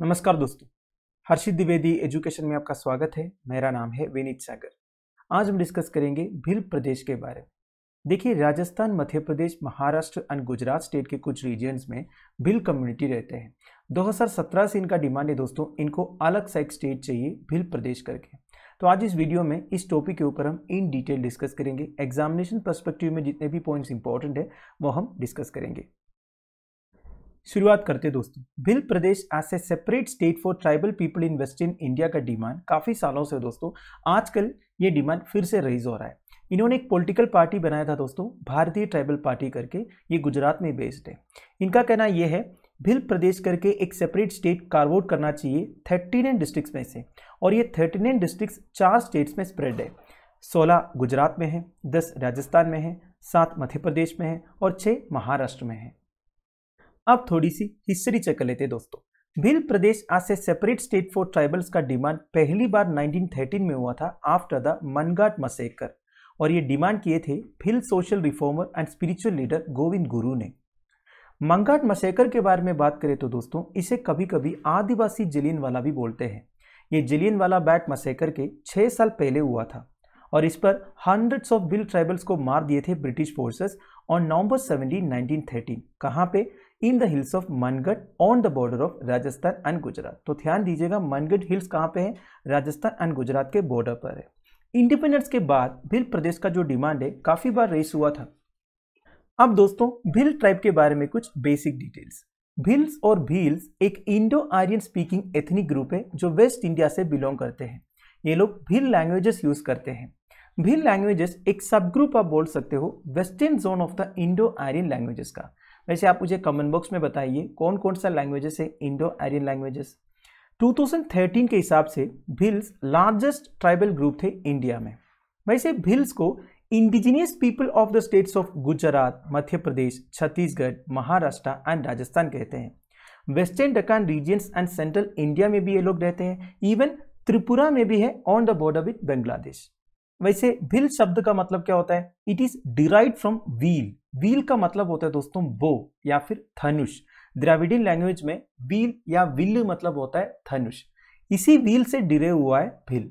नमस्कार दोस्तों हर्षित द्विवेदी एजुकेशन में आपका स्वागत है मेरा नाम है विनीत सागर आज हम डिस्कस करेंगे भिल प्रदेश के बारे में देखिए राजस्थान मध्य प्रदेश महाराष्ट्र एंड गुजरात स्टेट के कुछ रीजन्स में भिल कम्युनिटी रहते हैं 2017 से इनका डिमांड है दोस्तों इनको अलग सा एक स्टेट चाहिए भिल प्रदेश करके तो आज इस वीडियो में इस टॉपिक के ऊपर हम इन डिटेल डिस्कस करेंगे एग्जामिनेशन परस्पेक्टिव में जितने भी पॉइंट्स इंपॉर्टेंट है वो हम डिस्कस करेंगे शुरुआत करते दोस्तों Bhil Pradesh as a separate state for tribal people in western India का डिमांड काफ़ी सालों से दोस्तों आजकल ये डिमांड फिर से रेज हो रहा है इन्होंने एक पॉलिटिकल पार्टी बनाया था दोस्तों भारतीय ट्राइबल पार्टी करके ये गुजरात में बेस्ड है इनका कहना यह है भिल प्रदेश करके एक सेपरेट स्टेट कार्वआउट करना चाहिए थर्टी नाइन डिस्ट्रिक्स में से और ये थर्टी नाइन डिस्ट्रिक्ट चार स्टेट्स में स्प्रेड है सोलह गुजरात में है दस राजस्थान में है सात मध्य प्रदेश में है और छः महाराष्ट्र में है अब थोड़ी सी हिस्ट्री चेक कर लेते दोस्तों भील प्रदेश आज से सेपरेट स्टेट फॉर ट्राइबल्स का डिमांड पहली बार 1913 में हुआ था आफ्टर द मनगाट मसेकर और ये डिमांड किए थे Bhil social reformer and spiritual leader Govind Guru ने मंगाट मसेकर के बारे में बात करें तो दोस्तों इसे कभी कभी आदिवासी जलियन वाला भी बोलते हैं ये जलियन वाला बैट मसेकर के छः साल पहले हुआ था और इस पर हंड्रेड्स ऑफ बिल ट्राइबल्स को मार दिए थे British forces on November nineteen thirteen कहाँ पे in the hills of Mangarh on the border of Rajasthan and Gujarat तो ध्यान दीजिएगा मनगढ़ हिल्स कहाँ पे है राजस्थान एंड गुजरात के बॉर्डर पर है इंडिपेंडेंस के बाद भिल प्रदेश का जो डिमांड है काफ़ी बार रेस हुआ था अब दोस्तों भिल ट्राइब के बारे में कुछ बेसिक डिटेल्स भिल्स और भील्स एक Indo Aryan speaking ethnic group है जो वेस्ट इंडिया से बिलोंग करते हैं ये लोग भील लैंग्वेजेस यूज करते हैं भील लैंग्वेजेस एक सब ग्रुप आप बोल सकते हो western zone of the Indo Aryan languages का वैसे आप मुझे कमेंट बॉक्स में बताइए कौन कौन सा लैंग्वेजेस है इंडो आर्यन लैंग्वेजेस 2013 के हिसाब से भिल्स लार्जेस्ट ट्राइबल ग्रुप थे इंडिया में वैसे भिल्स को indigenous people of the states of Gujarat Madhya Pradesh Chhattisgarh Maharashtra and Rajasthan कहते हैं western Deccan regions and central India में भी ये लोग रहते हैं इवन त्रिपुरा में भी है on the border with Bangladesh वैसे भिल शब्द का मतलब क्या होता है इट इज डिराइव फ्रॉम व्हील व्हील का मतलब होता है दोस्तों बो या फिर धनुष द्राविडियन लैंग्वेज में व्हील या विल मतलब होता है धनुष इसी व्हील से डिरे हुआ है भिल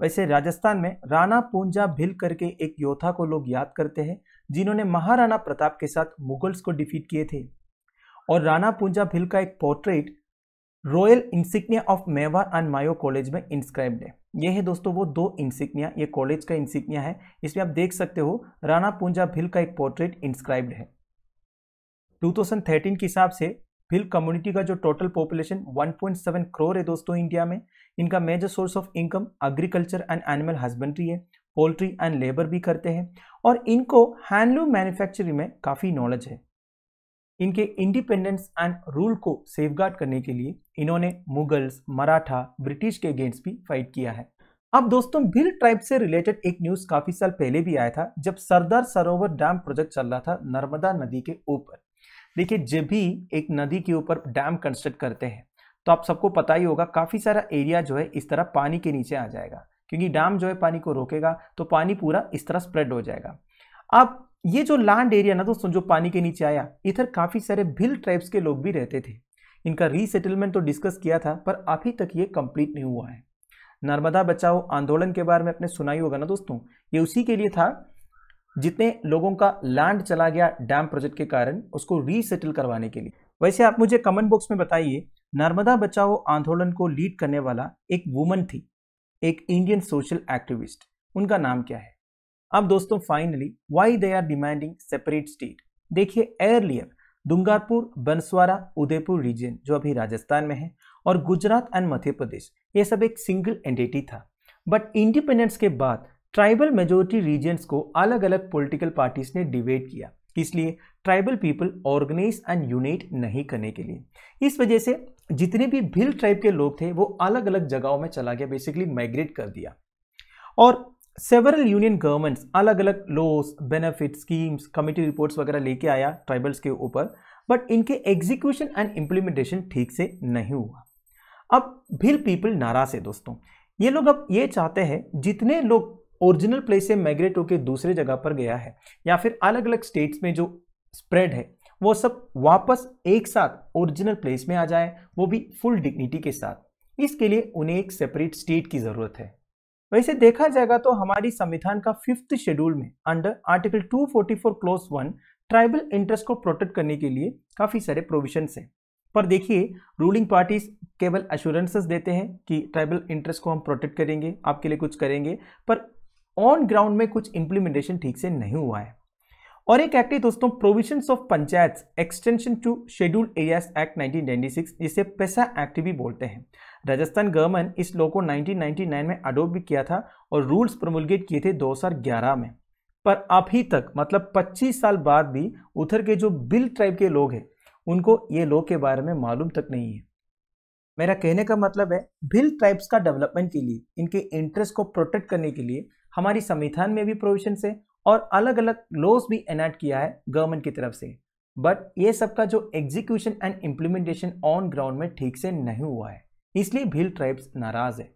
वैसे राजस्थान में राणा पूंजा भिल करके एक योद्धा को लोग याद करते हैं जिन्होंने महाराणा प्रताप के साथ मुगल्स को डिफीट किए थे और राणा पूंजा भिल का एक portrait royal insignia of Mewar and Mayo college में इंस्क्राइब्ड है ये है दोस्तों वो दो इंसिक्निया ये कॉलेज का इंसिक्निया है इसमें आप देख सकते हो राणा पूंजा भिल का एक पोर्ट्रेट इंस्क्राइब्ड है 2013 के हिसाब से भिल कम्युनिटी का जो टोटल पॉपुलेशन 1.7 करोड़ है दोस्तों इंडिया में इनका major source of income agriculture and animal husbandry है पोल्ट्री एंड लेबर भी करते हैं और इनको हैंडलूम मैन्युफैक्चरिंग में काफ़ी नॉलेज है इनके इंडिपेंडेंस एंड रूल को सेफगार्ड करने के लिए इन्होंने मुगल्स मराठा ब्रिटिश के अगेंस्ट भी फाइट किया है अब दोस्तों भिल ट्राइब से रिलेटेड एक न्यूज काफी साल पहले भी आया था जब सरदार सरोवर डैम प्रोजेक्ट चल रहा था नर्मदा नदी के ऊपर देखिए जब भी एक नदी के ऊपर डैम कंस्ट्रक्ट करते हैं तो आप सबको पता ही होगा काफ़ी सारा एरिया जो है इस तरह पानी के नीचे आ जाएगा क्योंकि डैम जो है पानी को रोकेगा तो पानी पूरा इस तरह स्प्रेड हो जाएगा अब ये जो लैंड एरिया ना दोस्तों जो पानी के नीचे आया इधर काफ़ी सारे भिल ट्राइब्स के लोग भी रहते थे इनका रीसेटलमेंट तो डिस्कस किया था पर अभी तक ये कंप्लीट नहीं हुआ है नर्मदा बचाओ आंदोलन के बारे में अपने सुनाई होगा ना दोस्तों ये उसी के लिए था जितने लोगों का लैंड चला गया डैम प्रोजेक्ट के कारण उसको रीसेटल करवाने के लिए वैसे आप मुझे कमेंट बॉक्स में बताइए नर्मदा बचाओ आंदोलन को लीड करने वाला एक वुमन थी एक इंडियन सोशल एक्टिविस्ट उनका नाम क्या है अब दोस्तों finally why they are demanding separate state देखिए एयरलियर दुंगारपुर बंसवारा उदयपुर रीजन जो अभी राजस्थान में है और गुजरात एंड मध्य प्रदेश ये सब एक सिंगल एंटिटी था बट इंडिपेंडेंस के बाद ट्राइबल मेजोरिटी रीजन्स को अलग अलग पॉलिटिकल पार्टीज ने डिवेट किया इसलिए tribal people organise and unite नहीं करने के लिए इस वजह से जितने भी भिल ट्राइब के लोग थे वो अलग अलग जगहों में चला गया बेसिकली माइग्रेट कर दिया और सेवरल यूनियन गवर्नमेंट्स अलग अलग laws benefit schemes committee reports वगैरह लेके आया ट्राइबल्स के ऊपर बट इनके एग्जीक्यूशन एंड इम्प्लीमेंटेशन ठीक से नहीं हुआ अब भील पीपल नाराज है दोस्तों ये लोग अब ये चाहते हैं जितने लोग ओरिजिनल प्लेस से माइग्रेट होकर दूसरे जगह पर गया है या फिर अलग अलग स्टेट्स में जो स्प्रेड है वो सब वापस एक साथ ओरिजिनल प्लेस में आ जाए वो भी फुल डिग्निटी के साथ इसके लिए उन्हें एक सेपरेट स्टेट की ज़रूरत है वैसे देखा जाएगा तो हमारी संविधान का फिफ्थ शेड्यूल में under article 244 forty clause one tribal interest को प्रोटेक्ट करने के लिए काफ़ी सारे प्रोविजन हैं पर देखिए रूलिंग पार्टीज केवल एश्योरेंसेस देते हैं कि ट्राइबल इंटरेस्ट को हम प्रोटेक्ट करेंगे आपके लिए कुछ करेंगे पर ऑन ग्राउंड में कुछ इंप्लीमेंटेशन ठीक से नहीं हुआ है और एक एक्ट है दोस्तों provisions of panchayat extension to schedule areas act 1996 जिसे पैसा एक्ट भी बोलते हैं राजस्थान गवर्नमेंट इस लॉ को 1999 में अडोप्ट भी किया था और रूल्स प्रमुलगेट किए थे 2011 में पर अभी तक मतलब 25 साल बाद भी उधर के जो बिल ट्राइब के लोग हैं उनको ये लॉ के बारे में मालूम तक नहीं है मेरा कहने का मतलब है बिल ट्राइब्स का डेवलपमेंट के लिए इनके इंटरेस्ट को प्रोटेक्ट करने के लिए हमारी संविधान में भी प्रोविजन है और अलग अलग लॉज भी एनैक्ट किया है गवर्नमेंट की तरफ से बट ये सब का जो execution and implementation on ground में ठीक से नहीं हुआ है इसलिए भील ट्राइब्स नाराज है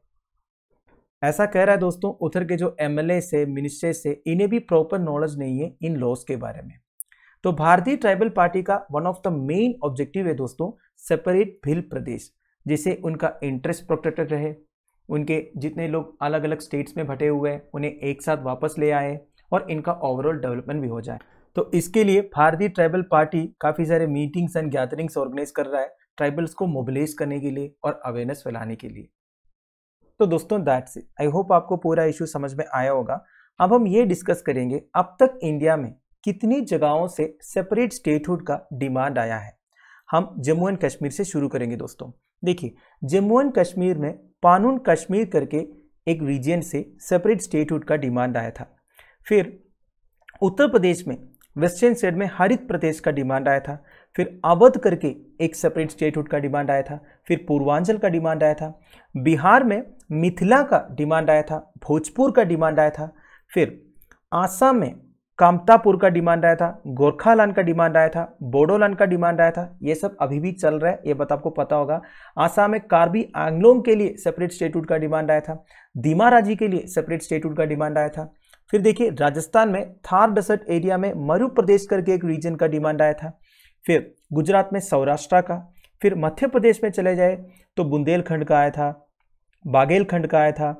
ऐसा कह रहा है दोस्तों उधर के जो एमएलए से मिनिस्टर से इन्हें भी प्रॉपर नॉलेज नहीं है इन लॉज के बारे में तो भारतीय ट्राइबल पार्टी का one of the main objective है दोस्तों सेपरेट भील प्रदेश जिसे उनका इंटरेस्ट प्रोटेक्टेड रहे उनके जितने लोग अलग अलग स्टेट्स में बटे हुए हैं उन्हें एक साथ वापस ले आए और इनका ओवरऑल डेवलपमेंट भी हो जाए तो इसके लिए भारतीय ट्राइबल पार्टी काफ़ी सारे मीटिंग्स एंड गैदरिंग्स ऑर्गेनाइज कर रहा है ट्राइबल्स को मोबिलाइज करने के लिए और अवेयरनेस फैलाने के लिए तो दोस्तों दैट्स इट आई होप आपको पूरा इशू समझ में आया होगा अब हम ये डिस्कस करेंगे अब तक इंडिया में कितनी जगहों से सेपरेट स्टेटहुड का डिमांड आया है हम जम्मू एंड कश्मीर से शुरू करेंगे दोस्तों देखिए जम्मू एंड कश्मीर में पानून कश्मीर करके एक रीजन से सेपरेट स्टेटहुड का डिमांड आया था फिर उत्तर प्रदेश में वेस्टर्न स्टेट में हरित प्रदेश का डिमांड आया था फिर अवध करके एक सेपरेट स्टेटहुड का डिमांड आया था फिर पूर्वांचल का डिमांड आया था बिहार में मिथिला का डिमांड आया था भोजपुर का डिमांड आया था फिर आसाम में कामतापुर का डिमांड आया था गोरखालैंड का डिमांड आया था बोडोलैंड का डिमांड आया था ये सब अभी भी चल रहा है ये बात आपको पता होगा आसाम में कार्बी आंगलोंग के लिए सेपरेट स्टेटहुड का डिमांड आया था दीमाराजी राजी के लिए सेपरेट स्टेटहुड का डिमांड आया था फिर देखिए राजस्थान में थार डेसर्ट एरिया में मरु प्रदेश करके एक रीजन का डिमांड आया था फिर गुजरात में सौराष्ट्र का फिर मध्य प्रदेश में चले जाए तो बुंदेलखंड का आया था बागेलखंड का आया था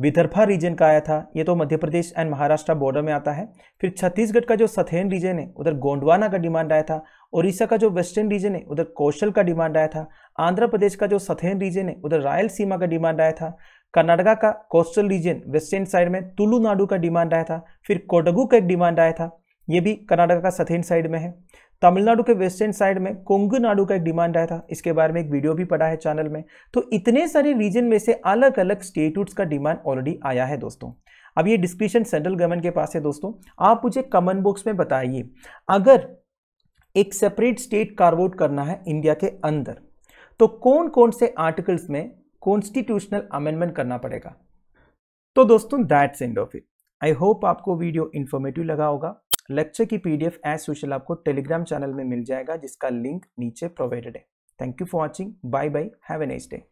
विदर्भा रीजन का आया था ये तो मध्य प्रदेश एंड महाराष्ट्र बॉर्डर में आता है फिर छत्तीसगढ़ का जो सथेन रीजन है उधर गोंडवाना का डिमांड आया था उड़ीसा का जो वेस्टर्न रीजन है उधर कौशल का डिमांड आया था आंध्र प्रदेश का जो सथेन रीजन है उधर रायलसीमा का डिमांड आया था कर्नाटका का कोस्टल रीजन वेस्टर्न साइड में तुलुनाडु का डिमांड आया था फिर कोडगु का एक डिमांड आया था ये भी कर्नाटका का सथेन साइड में है तमिलनाडु के वेस्टर्न साइड में कोंगू का एक डिमांड आया था इसके बारे में एक वीडियो भी पड़ा है चैनल में तो इतने सारे रीजन में से अलग अलग स्टेटूट्स का डिमांड ऑलरेडी आया है दोस्तों अब ये डिस्क्रिप्शन सेंट्रल गवर्नमेंट के पास है दोस्तों आप मुझे कमेंट बॉक्स में बताइए अगर एक सेपरेट स्टेट कार्वोट करना है इंडिया के अंदर तो कौन कौन से आर्टिकल्स में कॉन्स्टिट्यूशनल अमेंडमेंट करना पड़ेगा तो दोस्तों that's end of it I hope आपको वीडियो इन्फॉर्मेटिव लगा होगा लेक्चर की पीडीएफ एज सोशल आपको टेलीग्राम चैनल में मिल जाएगा जिसका लिंक नीचे प्रोवाइडेड है thank you for watching bye bye have a nice day